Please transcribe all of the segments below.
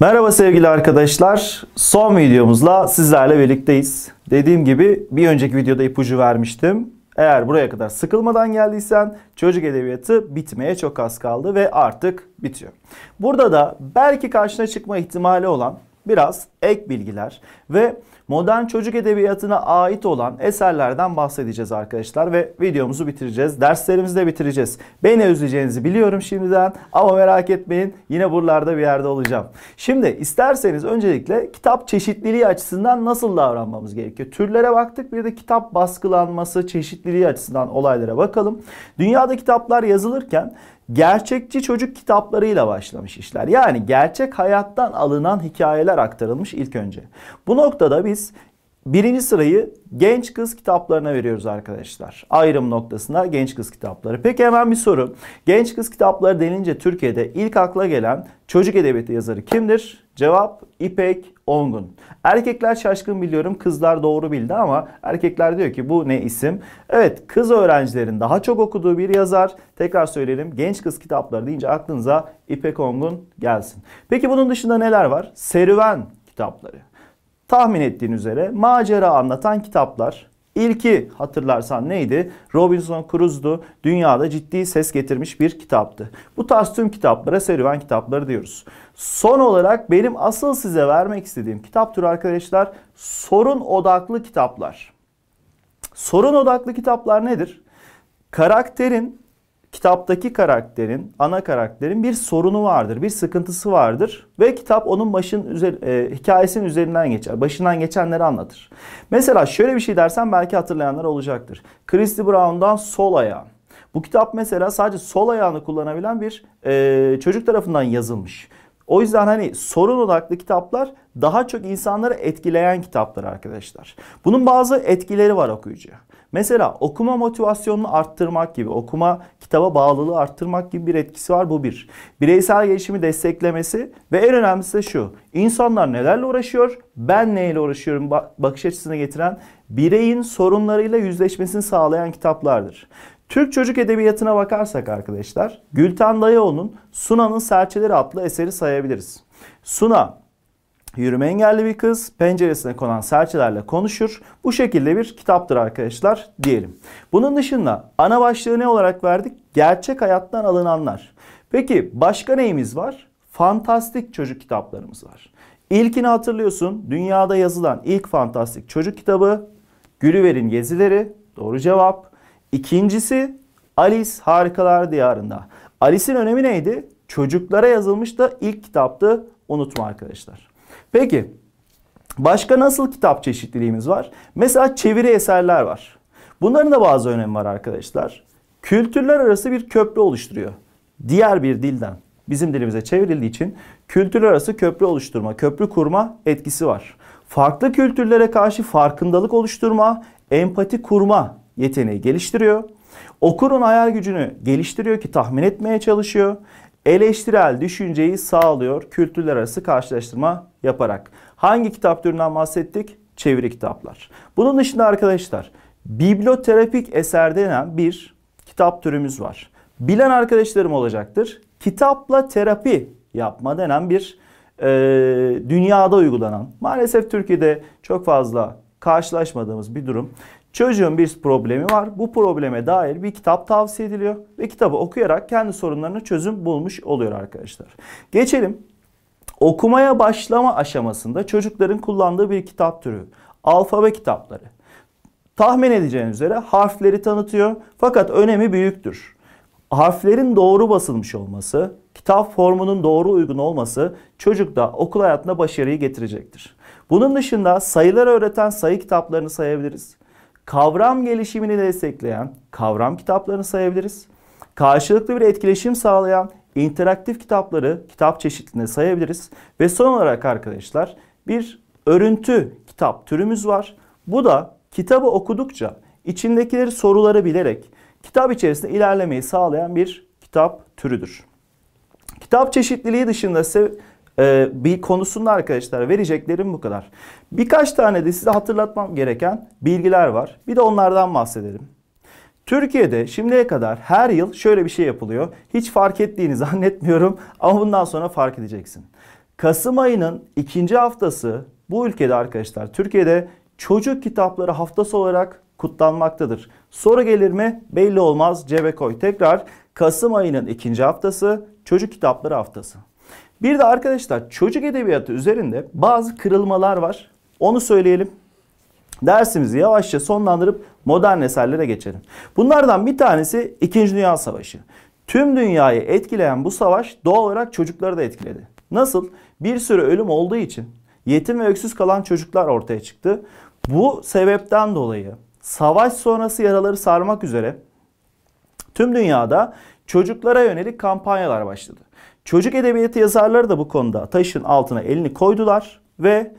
Merhaba sevgili arkadaşlar. Son videomuzla sizlerle birlikteyiz. Dediğim gibi bir önceki videoda ipucu vermiştim. Eğer buraya kadar sıkılmadan geldiysen çocuk edebiyatı bitmeye çok az kaldı ve artık bitiyor. Burada da belki karşına çıkma ihtimali olan biraz ek bilgiler ve modern çocuk edebiyatına ait olan eserlerden bahsedeceğiz arkadaşlar ve videomuzu bitireceğiz. Derslerimizi de bitireceğiz. Beni özleyeceğinizi biliyorum şimdiden ama merak etmeyin yine buralarda bir yerde olacağım. Şimdi isterseniz öncelikle kitap çeşitliliği açısından nasıl davranmamız gerekiyor? Türlere baktık bir de kitap baskılanması çeşitliliği açısından olaylara bakalım. Dünyada kitaplar yazılırken gerçekçi çocuk kitaplarıyla başlamış işler. Yani gerçek hayattan alınan hikayeler aktarılmış ilk önce. Bu noktada biz Birinci sırayı genç kız kitaplarına veriyoruz arkadaşlar. Ayrım noktasında genç kız kitapları. Peki hemen bir soru. Genç kız kitapları denince Türkiye'de ilk akla gelen çocuk edebiyatı yazarı kimdir? Cevap İpek Ongun. Erkekler şaşkın biliyorum kızlar doğru bildi ama erkekler diyor ki bu ne isim? Evet kız öğrencilerin daha çok okuduğu bir yazar. Tekrar söyleyelim genç kız kitapları deyince aklınıza İpek Ongun gelsin. Peki bunun dışında neler var? Serüven kitapları. Tahmin ettiğin üzere macera anlatan kitaplar. İlki hatırlarsan neydi? Robinson Crusoe'du. Dünyada ciddi ses getirmiş bir kitaptı. Bu tarz tüm kitaplara serüven kitapları diyoruz. Son olarak benim asıl size vermek istediğim kitap türü arkadaşlar sorun odaklı kitaplar. Sorun odaklı kitaplar nedir? Karakterin kitaptaki karakterin, ana karakterin bir sorunu vardır, bir sıkıntısı vardır ve kitap onun başın üzer, e, hikayesinin üzerinden geçer. Başından geçenleri anlatır. Mesela şöyle bir şey dersen belki hatırlayanlar olacaktır. Christy Brown'dan Sol Ayağı. Bu kitap mesela sadece sol ayağını kullanabilen bir e, çocuk tarafından yazılmış. O yüzden hani sorun odaklı kitaplar daha çok insanları etkileyen kitaplar arkadaşlar. Bunun bazı etkileri var okuyucuya. Mesela okuma motivasyonunu arttırmak gibi, okuma kitaba bağlılığı arttırmak gibi bir etkisi var bu bir. Bireysel gelişimi desteklemesi ve en önemlisi de şu. İnsanlar nelerle uğraşıyor, ben neyle uğraşıyorum bakış açısını getiren bireyin sorunlarıyla yüzleşmesini sağlayan kitaplardır. Türk çocuk edebiyatına bakarsak arkadaşlar Gülten Dayıoğlu'nun Suna'nın Serçeleri adlı eseri sayabiliriz. Suna yürüme engelli bir kız penceresine konan serçelerle konuşur. Bu şekilde bir kitaptır arkadaşlar diyelim. Bunun dışında ana başlığı ne olarak verdik? Gerçek hayattan alınanlar. Peki başka neyimiz var? Fantastik çocuk kitaplarımız var. İlkini hatırlıyorsun. Dünyada yazılan ilk fantastik çocuk kitabı Gülüver'in Gezileri. Doğru cevap. İkincisi Alice Harikalar Diyarında. Alice'in önemi neydi? Çocuklara yazılmış da ilk kitaptı. Unutma arkadaşlar. Peki başka nasıl kitap çeşitliliğimiz var? Mesela çeviri eserler var. Bunların da bazı önemi var arkadaşlar. Kültürler arası bir köprü oluşturuyor. Diğer bir dilden bizim dilimize çevrildiği için kültürler arası köprü oluşturma, köprü kurma etkisi var. Farklı kültürlere karşı farkındalık oluşturma, empati kurma yeteneği geliştiriyor. Okurun hayal gücünü geliştiriyor ki tahmin etmeye çalışıyor. Eleştirel düşünceyi sağlıyor kültürler arası karşılaştırma yaparak. Hangi kitap türünden bahsettik? Çeviri kitaplar. Bunun dışında arkadaşlar biblioterapik eser denen bir kitap türümüz var. Bilen arkadaşlarım olacaktır. Kitapla terapi yapma denen bir e, dünyada uygulanan maalesef Türkiye'de çok fazla karşılaşmadığımız bir durum. Çocuğun bir problemi var. Bu probleme dair bir kitap tavsiye ediliyor ve kitabı okuyarak kendi sorunlarına çözüm bulmuş oluyor arkadaşlar. Geçelim. Okumaya başlama aşamasında çocukların kullandığı bir kitap türü. Alfabe kitapları. Tahmin edeceğiniz üzere harfleri tanıtıyor fakat önemi büyüktür. Harflerin doğru basılmış olması, kitap formunun doğru uygun olması çocukta okul hayatına başarıyı getirecektir. Bunun dışında sayıları öğreten sayı kitaplarını sayabiliriz kavram gelişimini destekleyen kavram kitaplarını sayabiliriz. Karşılıklı bir etkileşim sağlayan interaktif kitapları kitap çeşitliliğine sayabiliriz. Ve son olarak arkadaşlar bir örüntü kitap türümüz var. Bu da kitabı okudukça içindekileri soruları bilerek kitap içerisinde ilerlemeyi sağlayan bir kitap türüdür. Kitap çeşitliliği dışında ise ee, bir konusunda arkadaşlar vereceklerim bu kadar. Birkaç tane de size hatırlatmam gereken bilgiler var. Bir de onlardan bahsedelim. Türkiye'de şimdiye kadar her yıl şöyle bir şey yapılıyor. Hiç fark ettiğini zannetmiyorum ama bundan sonra fark edeceksin. Kasım ayının ikinci haftası bu ülkede arkadaşlar Türkiye'de çocuk kitapları haftası olarak kutlanmaktadır. Soru gelir mi? Belli olmaz. Cebe koy. Tekrar Kasım ayının ikinci haftası çocuk kitapları haftası. Bir de arkadaşlar çocuk edebiyatı üzerinde bazı kırılmalar var. Onu söyleyelim. Dersimizi yavaşça sonlandırıp modern eserlere geçelim. Bunlardan bir tanesi 2. Dünya Savaşı. Tüm dünyayı etkileyen bu savaş doğal olarak çocukları da etkiledi. Nasıl? Bir sürü ölüm olduğu için yetim ve öksüz kalan çocuklar ortaya çıktı. Bu sebepten dolayı savaş sonrası yaraları sarmak üzere tüm dünyada çocuklara yönelik kampanyalar başladı. Çocuk edebiyatı yazarları da bu konuda taşın altına elini koydular ve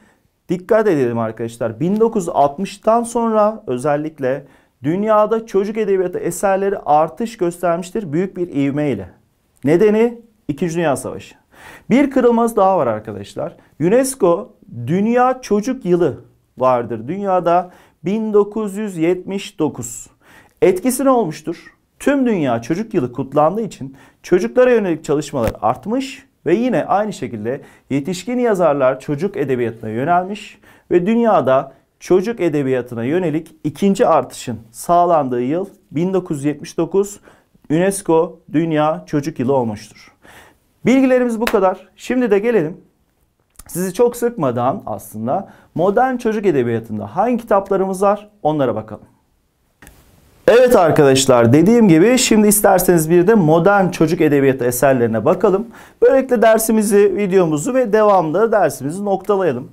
dikkat edelim arkadaşlar 1960'tan sonra özellikle dünyada çocuk edebiyatı eserleri artış göstermiştir büyük bir ivmeyle. Nedeni 2. Dünya Savaşı. Bir kırılmaz daha var arkadaşlar. UNESCO Dünya Çocuk Yılı vardır dünyada 1979. Etkisi ne olmuştur? Tüm dünya çocuk yılı kutlandığı için çocuklara yönelik çalışmalar artmış ve yine aynı şekilde yetişkin yazarlar çocuk edebiyatına yönelmiş ve dünyada çocuk edebiyatına yönelik ikinci artışın sağlandığı yıl 1979 UNESCO Dünya Çocuk Yılı olmuştur. Bilgilerimiz bu kadar. Şimdi de gelelim sizi çok sıkmadan aslında modern çocuk edebiyatında hangi kitaplarımız var onlara bakalım. Evet arkadaşlar dediğim gibi şimdi isterseniz bir de modern çocuk edebiyatı eserlerine bakalım. Böylelikle dersimizi, videomuzu ve devamlı dersimizi noktalayalım.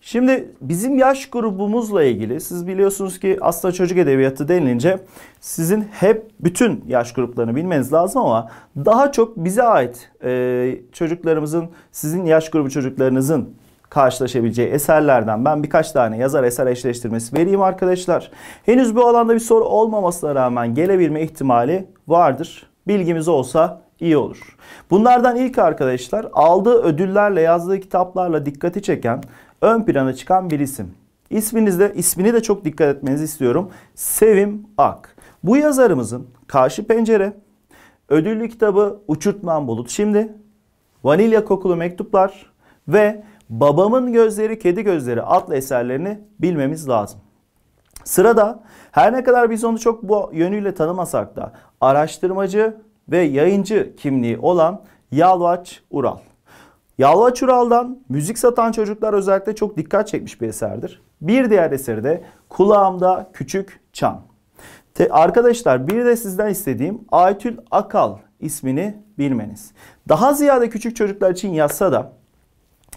Şimdi bizim yaş grubumuzla ilgili siz biliyorsunuz ki aslında çocuk edebiyatı denilince sizin hep bütün yaş gruplarını bilmeniz lazım ama daha çok bize ait e, çocuklarımızın sizin yaş grubu çocuklarınızın karşılaşabileceği eserlerden ben birkaç tane yazar eser eşleştirmesi vereyim arkadaşlar. Henüz bu alanda bir soru olmamasına rağmen gelebilme ihtimali vardır. Bilgimiz olsa iyi olur. Bunlardan ilk arkadaşlar aldığı ödüllerle yazdığı kitaplarla dikkati çeken ön plana çıkan bir isim. İsminizde ismini de çok dikkat etmenizi istiyorum. Sevim Ak. Bu yazarımızın Karşı Pencere, ödüllü kitabı Uçurtman Bulut Şimdi, Vanilya Kokulu Mektuplar ve Babamın Gözleri Kedi Gözleri adlı eserlerini bilmemiz lazım. Sırada her ne kadar biz onu çok bu yönüyle tanımasak da araştırmacı ve yayıncı kimliği olan Yalvaç Ural. Yalvaç Ural'dan müzik satan çocuklar özellikle çok dikkat çekmiş bir eserdir. Bir diğer eseri de Kulağımda Küçük Çan. Te arkadaşlar bir de sizden istediğim Aytül Akal ismini bilmeniz. Daha ziyade küçük çocuklar için yazsa da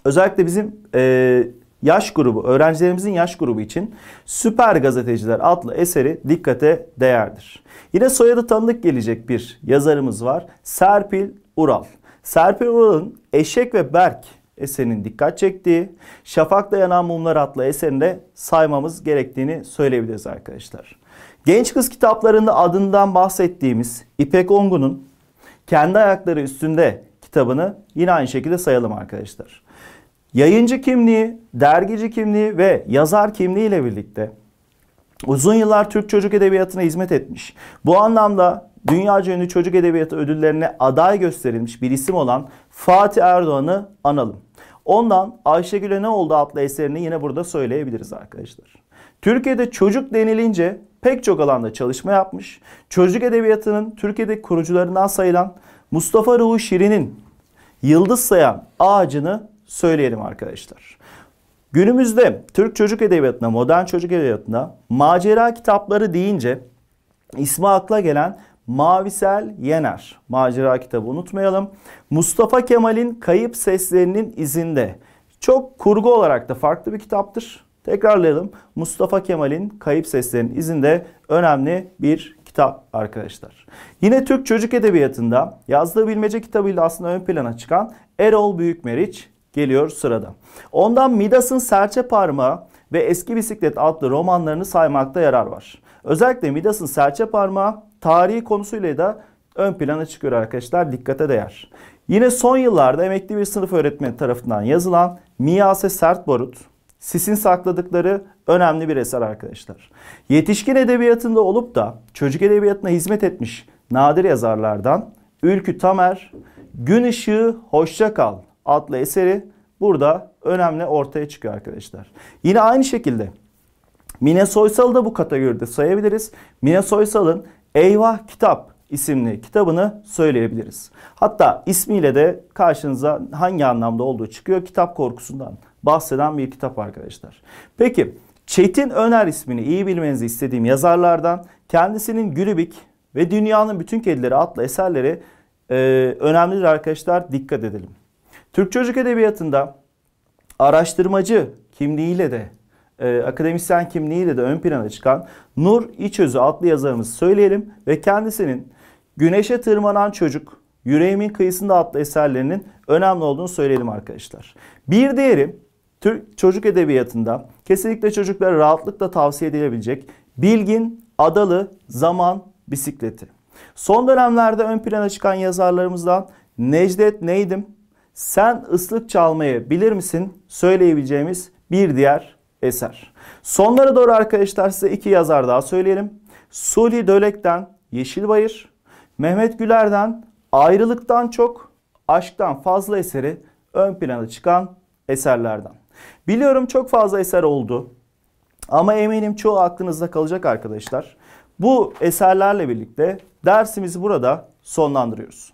özellikle bizim e, yaş grubu, öğrencilerimizin yaş grubu için Süper Gazeteciler adlı eseri dikkate değerdir. Yine soyadı tanıdık gelecek bir yazarımız var. Serpil Ural. Serpil Ural'ın Eşek ve Berk eserinin dikkat çektiği, Şafak'ta Yanan Mumlar adlı eserinde saymamız gerektiğini söyleyebiliriz arkadaşlar. Genç Kız kitaplarında adından bahsettiğimiz İpek Ongun'un kendi ayakları üstünde kitabını yine aynı şekilde sayalım arkadaşlar. Yayıncı kimliği, dergici kimliği ve yazar kimliği ile birlikte uzun yıllar Türk çocuk edebiyatına hizmet etmiş. Bu anlamda dünyaca ünlü çocuk edebiyatı ödüllerine aday gösterilmiş bir isim olan Fatih Erdoğan'ı analım. Ondan Ayşegül'e ne oldu adlı eserini yine burada söyleyebiliriz arkadaşlar. Türkiye'de çocuk denilince pek çok alanda çalışma yapmış. Çocuk edebiyatının Türkiye'de kurucularından sayılan Mustafa Ruhu Şirin'in yıldız sayan ağacını söyleyelim arkadaşlar. Günümüzde Türk çocuk edebiyatına, modern çocuk edebiyatına macera kitapları deyince ismi akla gelen Mavisel Yener. Macera kitabı unutmayalım. Mustafa Kemal'in Kayıp Seslerinin izinde. Çok kurgu olarak da farklı bir kitaptır. Tekrarlayalım. Mustafa Kemal'in Kayıp Seslerinin izinde önemli bir kitap arkadaşlar. Yine Türk Çocuk Edebiyatı'nda yazdığı bilmece kitabıyla aslında ön plana çıkan Erol Büyükmeriç geliyor sırada. Ondan Midas'ın Serçe Parmağı ve Eski Bisiklet adlı romanlarını saymakta yarar var. Özellikle Midas'ın Serçe Parmağı tarihi konusuyla da ön plana çıkıyor arkadaşlar dikkate değer. Yine son yıllarda emekli bir sınıf öğretmeni tarafından yazılan Miyase Sert Barut Sis'in sakladıkları önemli bir eser arkadaşlar. Yetişkin edebiyatında olup da çocuk edebiyatına hizmet etmiş nadir yazarlardan Ülkü Tamer, Gün Işığı Hoşça Kal adlı eseri burada önemli ortaya çıkıyor arkadaşlar. Yine aynı şekilde Mine Soysal'ı da bu kategoride sayabiliriz. Mine Soysal'ın Eyvah Kitap isimli kitabını söyleyebiliriz. Hatta ismiyle de karşınıza hangi anlamda olduğu çıkıyor kitap korkusundan bahseden bir kitap arkadaşlar. Peki Çetin Öner ismini iyi bilmenizi istediğim yazarlardan kendisinin Gülübik ve Dünyanın Bütün Kedileri adlı eserleri e, önemlidir arkadaşlar dikkat edelim. Türk Çocuk Edebiyatı'nda araştırmacı kimliğiyle de e, akademisyen kimliğiyle de ön plana çıkan Nur İçözü adlı yazarımızı söyleyelim ve kendisinin Güneşe Tırmanan Çocuk, Yüreğimin Kıyısında adlı eserlerinin önemli olduğunu söyleyelim arkadaşlar. Bir diğeri Türk çocuk edebiyatında kesinlikle çocuklara rahatlıkla tavsiye edilebilecek Bilgin Adalı Zaman Bisikleti. Son dönemlerde ön plana çıkan yazarlarımızdan Necdet Neydim, Sen ıslık çalmayı bilir misin söyleyebileceğimiz bir diğer eser. Sonlara doğru arkadaşlar size iki yazar daha söyleyelim. Suli Dölek'ten Yeşilbayır, Mehmet Güler'den Ayrılıktan Çok, Aşktan Fazla eseri ön plana çıkan eserlerden. Biliyorum çok fazla eser oldu ama eminim çoğu aklınızda kalacak arkadaşlar. Bu eserlerle birlikte dersimizi burada sonlandırıyoruz.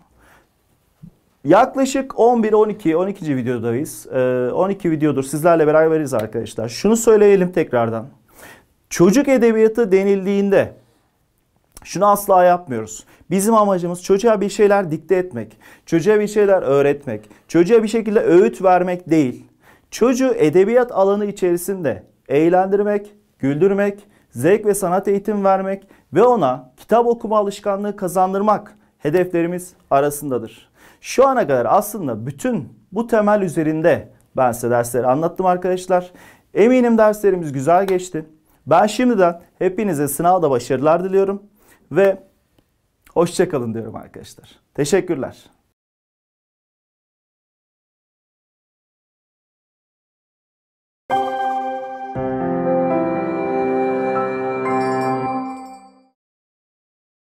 Yaklaşık 11, 12, 12. videodayız. 12 ee, videodur sizlerle beraberiz arkadaşlar. Şunu söyleyelim tekrardan. Çocuk edebiyatı denildiğinde şunu asla yapmıyoruz. Bizim amacımız çocuğa bir şeyler dikte etmek, çocuğa bir şeyler öğretmek, çocuğa bir şekilde öğüt vermek değil. Çocuğu edebiyat alanı içerisinde eğlendirmek, güldürmek, zevk ve sanat eğitim vermek ve ona kitap okuma alışkanlığı kazandırmak hedeflerimiz arasındadır. Şu ana kadar aslında bütün bu temel üzerinde ben size dersleri anlattım arkadaşlar. Eminim derslerimiz güzel geçti. Ben şimdiden hepinize sınavda başarılar diliyorum ve hoşçakalın diyorum arkadaşlar. Teşekkürler.